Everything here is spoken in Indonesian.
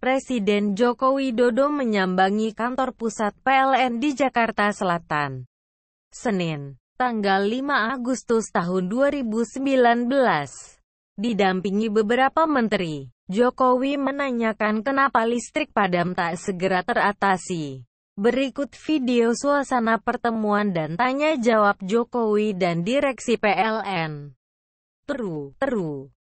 Presiden Joko Widodo menyambangi kantor pusat PLN di Jakarta Selatan. Senin, tanggal 5 Agustus tahun 2019. Didampingi beberapa menteri, Jokowi menanyakan kenapa listrik padam tak segera teratasi. Berikut video suasana pertemuan dan tanya jawab Jokowi dan direksi PLN. Teru, teru.